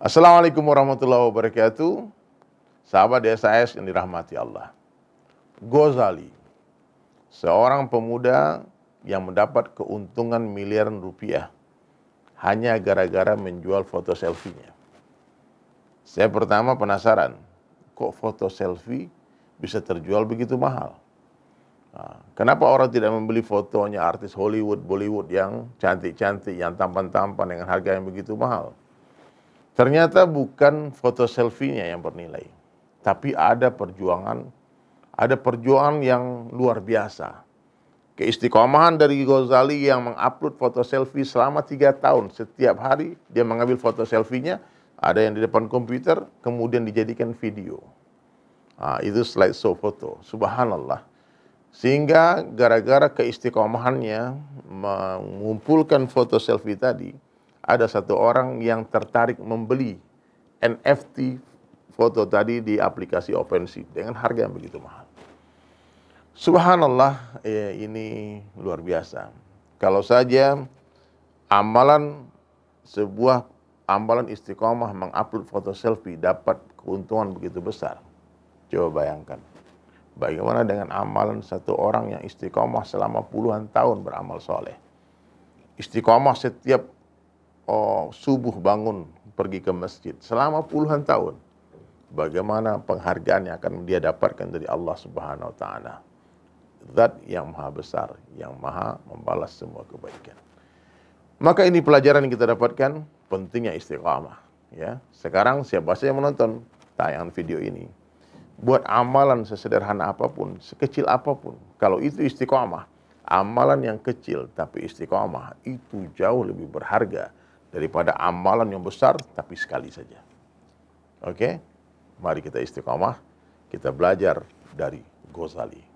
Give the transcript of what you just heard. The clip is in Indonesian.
Assalamualaikum warahmatullahi wabarakatuh. Sahabat es yang dirahmati Allah. Gozali, seorang pemuda yang mendapat keuntungan miliaran rupiah hanya gara-gara menjual foto selfie-nya. Saya pertama penasaran, kok foto selfie bisa terjual begitu mahal? Ah, kenapa orang tidak membeli fotonya artis Hollywood, Bollywood yang cantik-cantik, yang tampan-tampan dengan harga yang begitu mahal? Ternyata bukan foto selfie-nya yang bernilai, tapi ada perjuangan, ada perjuangan yang luar biasa. Keistiqomahan dari Ghazali yang mengupload foto selfie selama tiga tahun, setiap hari dia mengambil foto selfie-nya, ada yang di depan komputer, kemudian dijadikan video. Nah, itu show foto, subhanallah. Sehingga gara-gara keistiqomahannya mengumpulkan foto selfie tadi, ada satu orang yang tertarik membeli NFT foto tadi di aplikasi OpenSea dengan harga yang begitu mahal. Subhanallah, ya ini luar biasa. Kalau saja amalan sebuah amalan istiqomah mengupload foto selfie dapat keuntungan begitu besar. Coba bayangkan. Bagaimana dengan amalan satu orang yang istiqomah selama puluhan tahun beramal soleh? Istiqomah setiap oh, subuh bangun pergi ke masjid selama puluhan tahun. Bagaimana penghargaan yang akan dia dapatkan dari Allah Subhanahu wa taala. Zat yang maha besar, yang maha membalas semua kebaikan. Maka ini pelajaran yang kita dapatkan pentingnya istiqamah, ya. Sekarang siapa saja yang menonton tayangan video ini, buat amalan sesederhana apapun, sekecil apapun, kalau itu istiqamah, amalan yang kecil tapi istiqamah itu jauh lebih berharga daripada amalan yang besar tapi sekali saja. Oke, okay? mari kita istiqomah, kita belajar dari Ghazali.